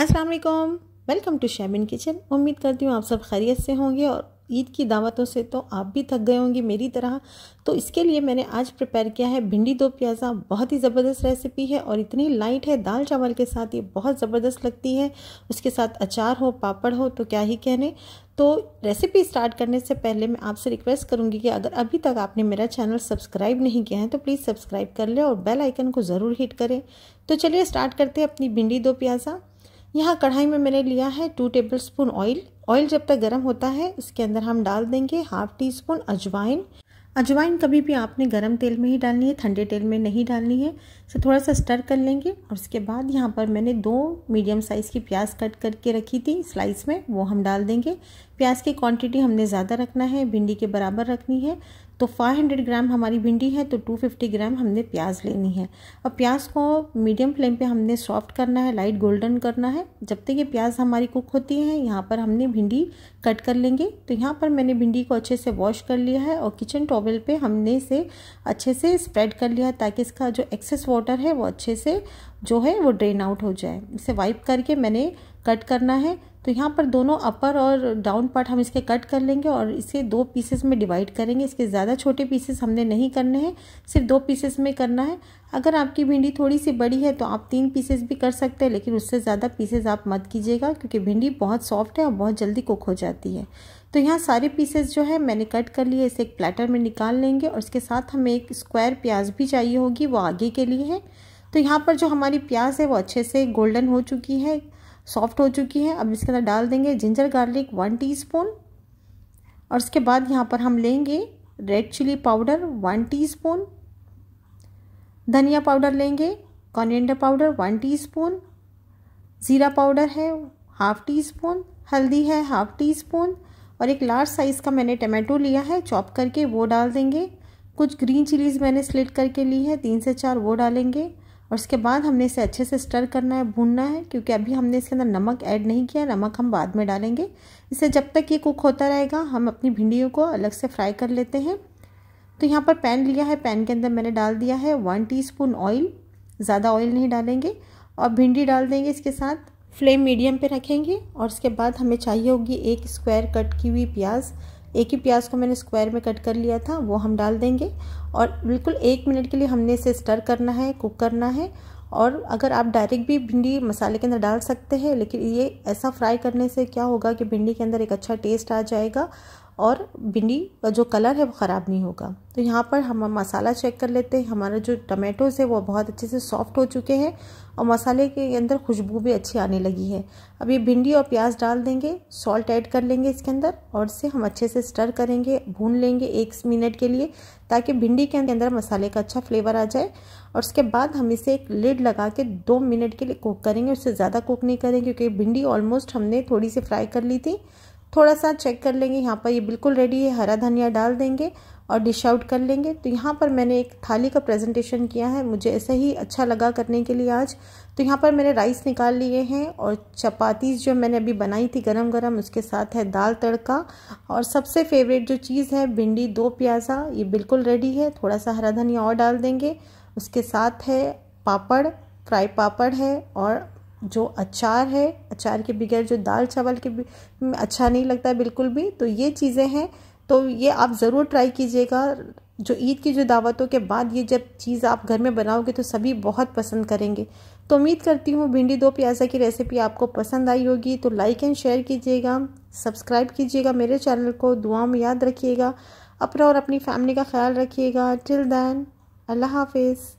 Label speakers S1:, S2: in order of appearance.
S1: अस्सलाम वालेकुम welcome to शैमिन kitchen उम्मीद करती हूँ आप सब खैरियत से होंगे और ईद की दावतों से तो आप भी थक गए होंगे मेरी तरह तो इसके लिए मैंने आज प्रिपेयर किया है भिंडी दो प्याज़ा बहुत ही ज़बरदस्त रेसिपी है और इतनी लाइट है दाल चावल के साथ ये बहुत ज़बरदस्त लगती है उसके साथ अचार हो पापड़ हो तो क्या ही कहने तो रेसिपी स्टार्ट करने से पहले मैं आपसे रिक्वेस्ट करूंगी कि अगर अभी तक आपने मेरा चैनल सब्सक्राइब नहीं किया है तो प्लीज़ सब्सक्राइब कर लें और बेल आइकन को ज़रूर हिट करें तो चलिए स्टार्ट करते हैं अपनी भिंडी दो प्याज़ा यहाँ कढ़ाई में मैंने लिया है two tablespoon oil oil जब तक गर्म होता है इसके अंदर हम डाल देंगे हाफ टी स्पून अजवाइन अजवाइन कभी भी आपने गरम तेल में ही डालनी है ठंडे तेल में नहीं डालनी है इसे थोड़ा सा स्टर कर लेंगे और उसके बाद यहाँ पर मैंने दो मीडियम साइज़ की प्याज कट करके रखी थी स्लाइस में वो हम डाल देंगे प्याज की क्वांटिटी हमने ज़्यादा रखना है भिंडी के बराबर रखनी है तो 500 ग्राम हमारी भिंडी है तो 250 ग्राम हमने प्याज लेनी है अब प्याज को मीडियम फ्लेम पे हमने सॉफ्ट करना है लाइट गोल्डन करना है जब तक ये प्याज हमारी कुक होती है यहाँ पर हमने भिंडी कट कर लेंगे तो यहाँ पर मैंने भिंडी को अच्छे से वॉश कर लिया है और किचन टॉवल पे हमने इसे अच्छे से स्प्रेड कर लिया है ताकि इसका जो एक्सेस वाटर है वो अच्छे से जो है वो ड्रेन आउट हो जाए इसे वाइप करके मैंने कट करना है तो यहाँ पर दोनों अपर और डाउन पार्ट हम इसके कट कर लेंगे और इसे दो पीसेस में डिवाइड करेंगे इसके ज़्यादा छोटे पीसेस हमने नहीं करने हैं सिर्फ दो पीसेस में करना है अगर आपकी भिंडी थोड़ी सी बड़ी है तो आप तीन पीसेस भी कर सकते हैं लेकिन उससे ज़्यादा पीसेस आप मत कीजिएगा क्योंकि भिंडी बहुत सॉफ्ट है और बहुत जल्दी कुक हो जाती है तो यहाँ सारे पीसेस जो है मैंने कट कर लिए इसे एक प्लेटर में निकाल लेंगे और इसके साथ हमें एक स्क्वायर प्याज भी चाहिए होगी वो आगे के लिए है तो यहाँ पर जो हमारी प्याज है वो अच्छे से गोल्डन हो चुकी है सॉफ्ट हो चुकी है अब इसके अंदर डाल देंगे जिंजर गार्लिक वन टीस्पून और उसके बाद यहाँ पर हम लेंगे red chilli powder one teaspoon धनिया पाउडर लेंगे कॉन्डेंडर पाउडर वन टीस्पून ज़ीरा पाउडर है हाफ़ टी स्पून हल्दी है हाफ़ टी स्पून और एक लार्ज साइज़ का मैंने टमाटो लिया है चॉप करके वो डाल देंगे कुछ ग्रीन चिलीज़ मैंने स्लिट करके ली है तीन से चार वो डालेंगे और इसके बाद हमने इसे अच्छे से स्टर करना है भूनना है क्योंकि अभी हमने इसके अंदर नमक ऐड नहीं किया नमक हम बाद में डालेंगे इसे जब तक ये कुक होता रहेगा हम अपनी भिंडियों को अलग से फ्राई कर लेते हैं तो यहाँ पर पैन लिया है पैन के अंदर मैंने डाल दिया है वन टी ऑयल ज़्यादा ऑयल नहीं डालेंगे और भिंडी डाल देंगे इसके साथ फ्लेम मीडियम पर रखेंगे और इसके बाद हमें चाहिए होगी एक स्क्वायर कट की हुई प्याज एक ही प्याज को मैंने स्क्वायर में कट कर लिया था वो हम डाल देंगे और बिल्कुल एक मिनट के लिए हमने इसे स्टर करना है कुक करना है और अगर आप डायरेक्ट भी भिंडी मसाले के अंदर डाल सकते हैं लेकिन ये ऐसा फ्राई करने से क्या होगा कि भिंडी के अंदर एक अच्छा टेस्ट आ जाएगा और भिंडी का जो कलर है वो ख़राब नहीं होगा तो यहाँ पर हम मसाला चेक कर लेते हैं हमारा जो टमाटोज़ है वो बहुत अच्छे से सॉफ्ट हो चुके हैं और मसाले के अंदर खुशबू भी अच्छी आने लगी है अब ये भिंडी और प्याज डाल देंगे सॉल्ट ऐड कर लेंगे इसके अंदर और इसे हम अच्छे से स्टर करेंगे भून लेंगे एक मिनट के लिए ताकि भिंडी के अंदर मसाले का अच्छा फ्लेवर आ जाए और उसके बाद हम इसे एक लिड लगा के दो मिनट के लिए कुक करेंगे उससे ज़्यादा कुक नहीं करेंगे क्योंकि भिंडी ऑलमोस्ट हमने थोड़ी सी फ्राई कर ली थी थोड़ा सा चेक कर लेंगे यहाँ पर ये बिल्कुल रेडी है हरा धनिया डाल देंगे और डिश आउट कर लेंगे तो यहाँ पर मैंने एक थाली का प्रेजेंटेशन किया है मुझे ऐसे ही अच्छा लगा करने के लिए आज तो यहाँ पर मैंने राइस निकाल लिए हैं और चपातीज जो मैंने अभी बनाई थी गरम गरम उसके साथ है दाल तड़का और सबसे फेवरेट जो चीज़ है भिंडी दो प्याज़ा ये बिल्कुल रेडी है थोड़ा सा हरा धनिया और डाल देंगे उसके साथ है पापड़ फ्राई पापड़ है और जो अचार है अचार के बगैर जो दाल चावल के अच्छा नहीं लगता है बिल्कुल भी तो ये चीज़ें हैं तो ये आप ज़रूर ट्राई कीजिएगा जो ईद की जो दावतों के बाद ये जब चीज़ आप घर में बनाओगे तो सभी बहुत पसंद करेंगे तो उम्मीद करती हूँ भिंडी दो प्याजा की रेसिपी आपको पसंद आई होगी तो लाइक एंड शेयर कीजिएगा सब्सक्राइब कीजिएगा मेरे चैनल को दुआ में याद रखिएगा अपना और अपनी फैमिली का ख्याल रखिएगा टिल दैन अल्लाह हाफिज़